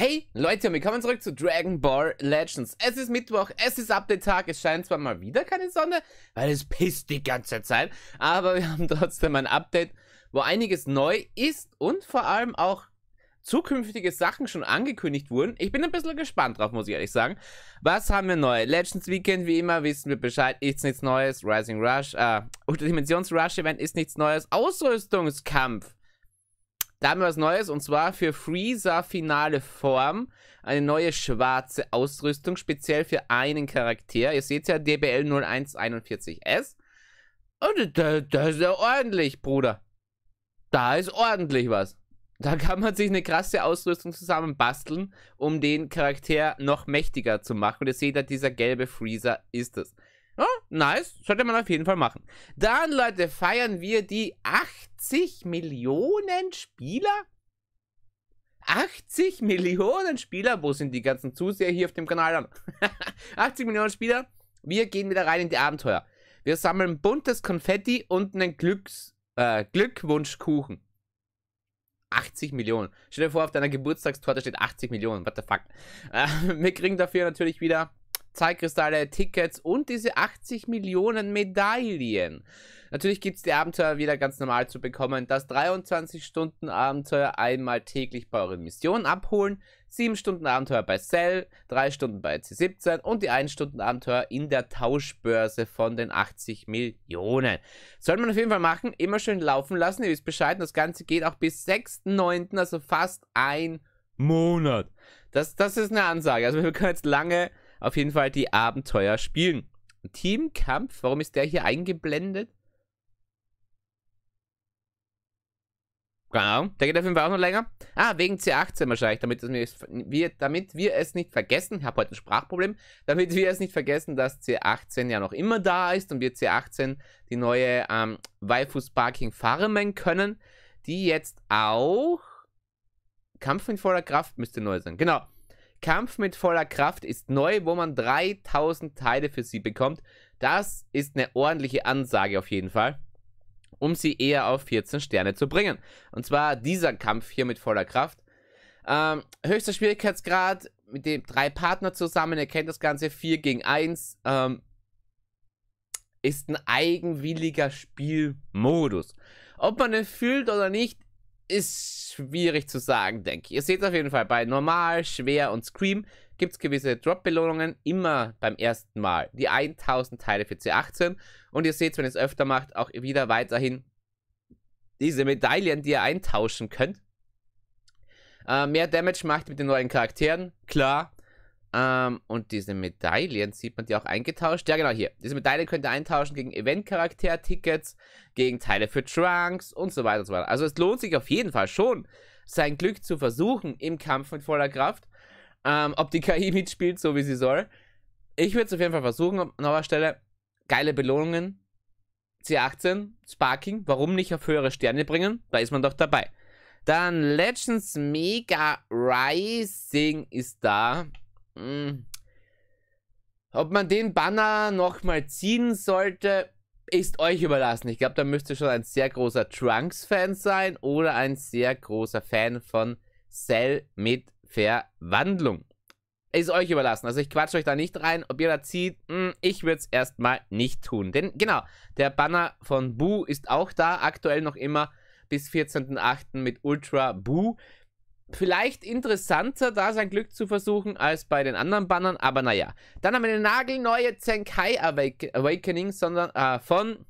Hey Leute und willkommen zurück zu Dragon Ball Legends. Es ist Mittwoch, es ist Update-Tag, es scheint zwar mal wieder keine Sonne, weil es pisst die ganze Zeit, aber wir haben trotzdem ein Update, wo einiges neu ist und vor allem auch zukünftige Sachen schon angekündigt wurden. Ich bin ein bisschen gespannt drauf, muss ich ehrlich sagen. Was haben wir neu? Legends Weekend, wie immer, wissen wir Bescheid, ist nichts Neues. Rising Rush, äh, Ultradimensions Rush Event ist nichts Neues. Ausrüstungskampf da haben wir was Neues und zwar für Freezer Finale Form eine neue schwarze Ausrüstung, speziell für einen Charakter. Ihr seht ja DBL 0141S. Und da, das ist ja ordentlich, Bruder. Da ist ordentlich was. Da kann man sich eine krasse Ausrüstung zusammen basteln, um den Charakter noch mächtiger zu machen. Und ihr seht ja, dieser gelbe Freezer ist es. Nice, sollte man auf jeden Fall machen. Dann, Leute, feiern wir die 80 Millionen Spieler. 80 Millionen Spieler. Wo sind die ganzen Zuseher hier auf dem Kanal dann? 80 Millionen Spieler. Wir gehen wieder rein in die Abenteuer. Wir sammeln buntes Konfetti und einen Glücks, äh, Glückwunschkuchen. 80 Millionen. Stell dir vor, auf deiner Geburtstagstorte steht 80 Millionen. What the fuck? Äh, wir kriegen dafür natürlich wieder Zeitkristalle, Tickets und diese 80 Millionen Medaillen. Natürlich gibt es die Abenteuer wieder ganz normal zu bekommen. Das 23-Stunden-Abenteuer einmal täglich bei euren Missionen abholen, 7-Stunden-Abenteuer bei Cell, 3 Stunden bei C17 und die 1-Stunden-Abenteuer in der Tauschbörse von den 80 Millionen. Sollte man auf jeden Fall machen, immer schön laufen lassen, ihr wisst Bescheid. Das Ganze geht auch bis 6.9., also fast ein Monat. Das, das ist eine Ansage. Also wir können jetzt lange auf jeden Fall die Abenteuer spielen. Teamkampf, warum ist der hier eingeblendet? Keine Ahnung, der geht auf jeden Fall auch noch länger. Ah, wegen C18 wahrscheinlich, damit, wir, damit wir es nicht vergessen, ich habe heute ein Sprachproblem, damit wir es nicht vergessen, dass C18 ja noch immer da ist und wir C18 die neue ähm, Waifus Barking farmen können, die jetzt auch Kampf in voller Kraft müsste neu sein. Genau, Kampf mit voller Kraft ist neu, wo man 3000 Teile für sie bekommt. Das ist eine ordentliche Ansage auf jeden Fall, um sie eher auf 14 Sterne zu bringen. Und zwar dieser Kampf hier mit voller Kraft. Ähm, höchster Schwierigkeitsgrad mit den drei Partner zusammen. Ihr kennt das Ganze 4 gegen 1. Ähm, ist ein eigenwilliger Spielmodus. Ob man es fühlt oder nicht, ist schwierig zu sagen, denke ich. Ihr seht es auf jeden Fall, bei Normal, Schwer und Scream gibt es gewisse Drop-Belohnungen, immer beim ersten Mal. Die 1000 Teile für C18 und ihr seht, wenn ihr es öfter macht, auch wieder weiterhin diese Medaillen, die ihr eintauschen könnt. Äh, mehr Damage macht mit den neuen Charakteren, klar, ähm, und diese Medaillen, sieht man die auch eingetauscht? Ja, genau, hier. Diese Medaillen könnt ihr eintauschen gegen Event-Charakter-Tickets, gegen Teile für Trunks und so weiter und so weiter. Also es lohnt sich auf jeden Fall schon, sein Glück zu versuchen im Kampf mit voller Kraft. Ähm, ob die KI mitspielt, so wie sie soll. Ich würde es auf jeden Fall versuchen, an eurer Stelle. Geile Belohnungen. C18, Sparking, warum nicht auf höhere Sterne bringen? Da ist man doch dabei. Dann Legends Mega Rising ist da. Hm. ob man den Banner nochmal ziehen sollte, ist euch überlassen. Ich glaube, da müsste schon ein sehr großer Trunks-Fan sein oder ein sehr großer Fan von Cell mit Verwandlung. Ist euch überlassen. Also ich quatsche euch da nicht rein. Ob ihr da zieht, hm, ich würde es erstmal nicht tun. Denn genau, der Banner von Boo ist auch da. Aktuell noch immer bis 14.08. mit Ultra Boo vielleicht interessanter, da sein Glück zu versuchen, als bei den anderen Bannern, aber naja. Dann haben wir eine nagelneue Zenkai Awakening sondern, äh, von...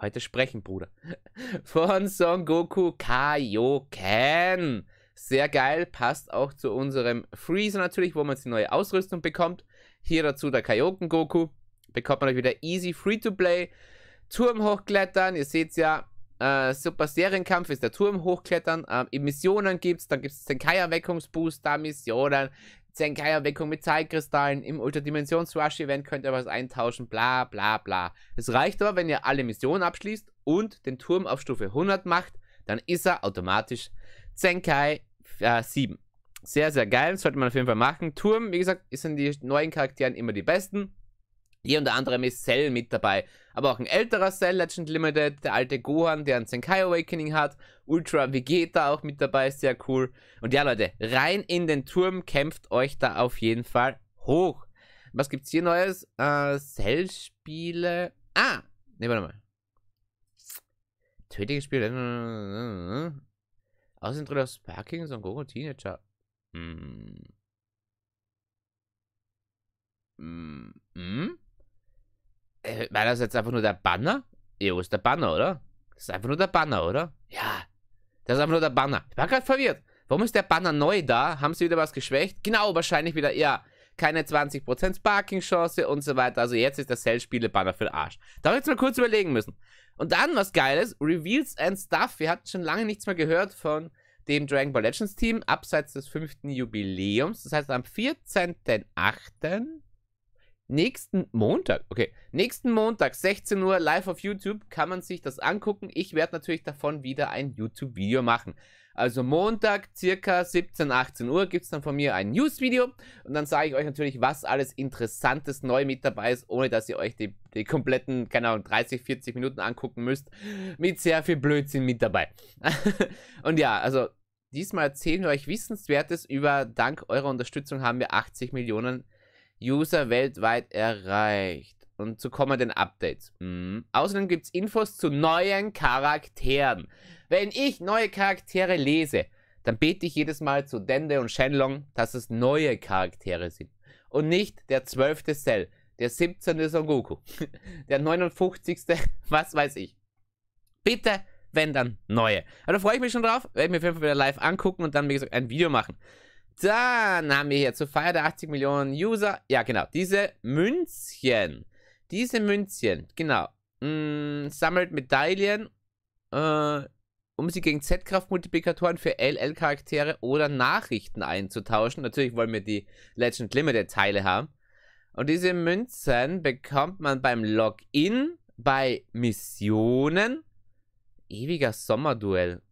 Heute sprechen, Bruder. Von Son Goku Kaioken. Sehr geil, passt auch zu unserem Freezer natürlich, wo man jetzt die neue Ausrüstung bekommt. Hier dazu der Kaioken Goku. Bekommt man euch wieder easy free to play. Turm hochklettern, ihr seht's ja, äh, super Serienkampf ist der Turm hochklettern. Ähm, Missionen gibt gibt's, dann es zenkai erweckungsbooster Missionen, Zenkai-Erweckung mit Zeitkristallen, im Ultradimensions-Rush-Event könnt ihr was eintauschen, bla bla bla. Es reicht aber, wenn ihr alle Missionen abschließt und den Turm auf Stufe 100 macht, dann ist er automatisch Zenkai äh, 7. Sehr, sehr geil, sollte man auf jeden Fall machen. Turm, wie gesagt, sind die neuen Charakteren immer die besten. Hier eh unter anderem ist Cell mit dabei, aber auch ein älterer Cell Legend Limited, der alte Gohan, der ein Senkai Awakening hat, Ultra Vegeta auch mit dabei, sehr cool. Und ja Leute, rein in den Turm, kämpft euch da auf jeden Fall hoch. Was gibt's hier Neues? Äh, Cell-Spiele. Ah! Ne, warte mal. Tötige Spiele. Außerdem drüber auf Sparking und Gogo Teenager. Hm. War das jetzt einfach nur der Banner? Jo, ist der Banner, oder? Das ist einfach nur der Banner, oder? Ja, das ist einfach nur der Banner. Ich war gerade verwirrt. Warum ist der Banner neu da? Haben sie wieder was geschwächt? Genau, wahrscheinlich wieder, ja, keine 20% Sparking-Chance und so weiter. Also jetzt ist der cell spiele banner für den Arsch. Da habe ich jetzt mal kurz überlegen müssen. Und dann was geil ist, Reveals and Stuff. Wir hatten schon lange nichts mehr gehört von dem Dragon Ball Legends Team, abseits des fünften Jubiläums. Das heißt, am 14.8 nächsten Montag, okay, nächsten Montag, 16 Uhr, live auf YouTube, kann man sich das angucken. Ich werde natürlich davon wieder ein YouTube-Video machen. Also Montag, circa 17, 18 Uhr, gibt es dann von mir ein News-Video und dann sage ich euch natürlich, was alles Interessantes neu mit dabei ist, ohne dass ihr euch die, die kompletten, keine Ahnung, 30, 40 Minuten angucken müsst, mit sehr viel Blödsinn mit dabei. und ja, also diesmal erzählen wir euch Wissenswertes über, dank eurer Unterstützung haben wir 80 Millionen User weltweit erreicht. Und zu kommenden Updates. Mhm. Außerdem gibt es Infos zu neuen Charakteren. Wenn ich neue Charaktere lese, dann bete ich jedes Mal zu Dende und Shenlong, dass es neue Charaktere sind. Und nicht der 12. Cell, der 17. Son Goku, der 59. was weiß ich. Bitte, wenn dann neue. Aber also da freue ich mich schon drauf, werde ich mir auf jeden Fall wieder live angucken und dann, wie gesagt, ein Video machen. Dann haben wir hier zur Feier der 80 Millionen User. Ja, genau. Diese Münzchen. Diese Münzchen, genau. Mm, sammelt Medaillen, äh, um sie gegen Z-Kraft-Multiplikatoren für LL-Charaktere oder Nachrichten einzutauschen. Natürlich wollen wir die Legend Limited-Teile haben. Und diese Münzen bekommt man beim Login, bei Missionen. Ewiger Sommerduell.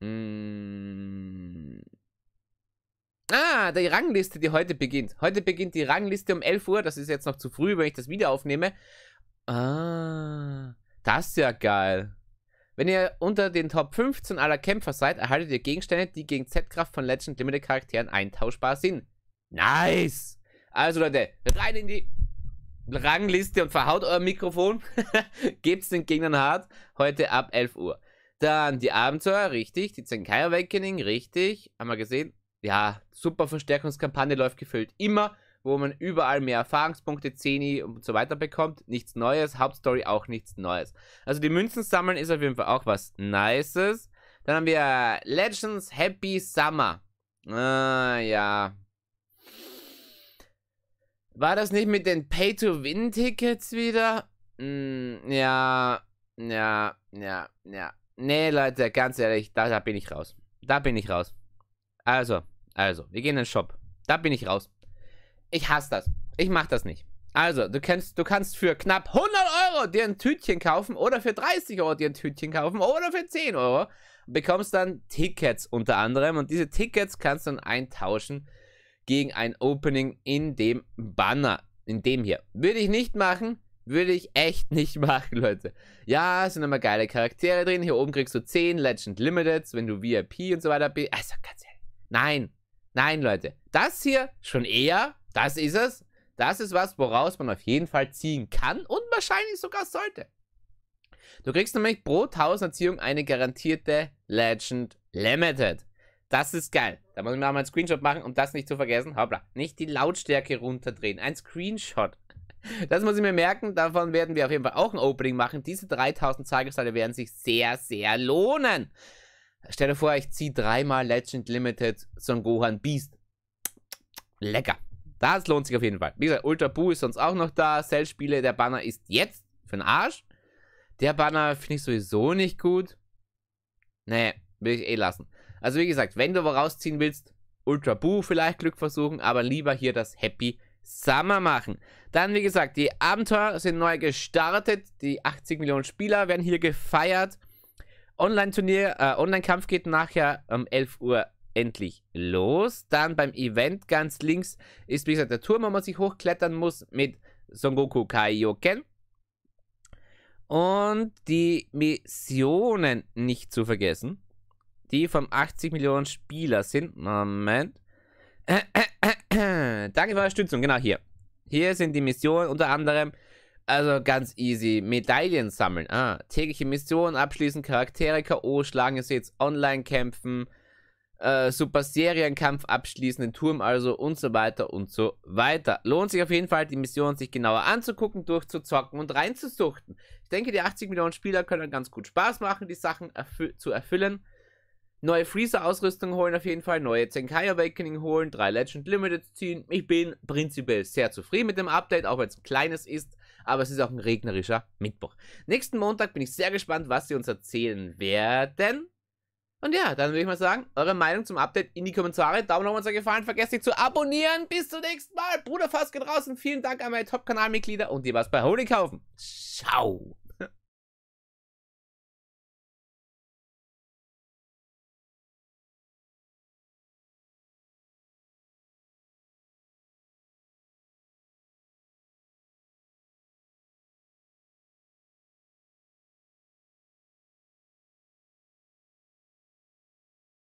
Mm, Ah, die Rangliste, die heute beginnt. Heute beginnt die Rangliste um 11 Uhr. Das ist jetzt noch zu früh, wenn ich das wieder aufnehme. Ah, das ist ja geil. Wenn ihr unter den Top 15 aller Kämpfer seid, erhaltet ihr Gegenstände, die gegen Z-Kraft von Legend Limited Charakteren eintauschbar sind. Nice! Also Leute, rein in die Rangliste und verhaut euer Mikrofon. Gebt's den Gegnern hart. Heute ab 11 Uhr. Dann die Abenteuer, richtig. Die Zenkai Awakening, richtig. Haben wir gesehen ja, super Verstärkungskampagne läuft gefüllt immer, wo man überall mehr Erfahrungspunkte, Zeni und so weiter bekommt. Nichts Neues, Hauptstory auch nichts Neues. Also die Münzen sammeln ist auf jeden Fall auch was Nices. Dann haben wir Legends Happy Summer. Äh, ja. War das nicht mit den Pay-to-Win-Tickets wieder? Mm, ja, ja, ja, ja. Nee, Leute, ganz ehrlich, da, da bin ich raus. Da bin ich raus. Also, also, wir gehen in den Shop. Da bin ich raus. Ich hasse das. Ich mache das nicht. Also, du kannst, du kannst für knapp 100 Euro dir ein Tütchen kaufen oder für 30 Euro dir ein Tütchen kaufen oder für 10 Euro. Bekommst dann Tickets unter anderem und diese Tickets kannst du dann eintauschen gegen ein Opening in dem Banner. In dem hier. Würde ich nicht machen, würde ich echt nicht machen, Leute. Ja, es sind immer geile Charaktere drin. Hier oben kriegst du 10 Legend Limiteds, wenn du VIP und so weiter bist. Also ganz ehrlich. Nein, Nein, Leute. Das hier schon eher, das ist es. Das ist was, woraus man auf jeden Fall ziehen kann und wahrscheinlich sogar sollte. Du kriegst nämlich pro 1000 Erziehung eine garantierte Legend Limited. Das ist geil. Da muss ich mir mal einen Screenshot machen, um das nicht zu vergessen. Hoppla, nicht die Lautstärke runterdrehen. Ein Screenshot. Das muss ich mir merken. Davon werden wir auf jeden Fall auch ein Opening machen. Diese 3000 Tagesteile werden sich sehr, sehr lohnen. Stell dir vor, ich ziehe dreimal Legend Limited Son Gohan Beast. Lecker. Das lohnt sich auf jeden Fall. Wie gesagt, Ultra Boo ist sonst auch noch da. Cell-Spiele, der Banner ist jetzt für den Arsch. Der Banner finde ich sowieso nicht gut. Nee, will ich eh lassen. Also wie gesagt, wenn du wo rausziehen willst, Ultra Boo vielleicht Glück versuchen, aber lieber hier das Happy Summer machen. Dann, wie gesagt, die Abenteuer sind neu gestartet. Die 80 Millionen Spieler werden hier gefeiert. Online-Turnier, äh, Online-Kampf geht nachher um 11 Uhr endlich los. Dann beim Event ganz links ist, wie gesagt, der Turm, wo man sich hochklettern muss mit Son Goku Kaioken. Und die Missionen nicht zu vergessen, die vom 80 Millionen Spieler sind. Moment. Danke für die Unterstützung, genau hier. Hier sind die Missionen unter anderem also ganz easy. Medaillen sammeln. Ah, tägliche Missionen abschließen, Charaktere K.O. schlagen, ihr seht online kämpfen, äh, Super Serienkampf abschließen, den Turm also und so weiter und so weiter. Lohnt sich auf jeden Fall, die Missionen sich genauer anzugucken, durchzuzocken und reinzusuchten. Ich denke, die 80 Millionen Spieler können ganz gut Spaß machen, die Sachen erfü zu erfüllen. Neue Freezer-Ausrüstung holen auf jeden Fall, neue Zenkai Awakening holen, drei Legend Limited ziehen. Ich bin prinzipiell sehr zufrieden mit dem Update, auch wenn es ein kleines ist aber es ist auch ein regnerischer Mittwoch. Nächsten Montag bin ich sehr gespannt, was sie uns erzählen werden. Und ja, dann würde ich mal sagen, eure Meinung zum Update in die Kommentare. Daumen hoch, wenn es euch gefallen. Vergesst nicht zu abonnieren. Bis zum nächsten Mal. Bruder Fass geht raus und vielen Dank an meine Top-Kanalmitglieder und die was bei Holy kaufen. Ciao.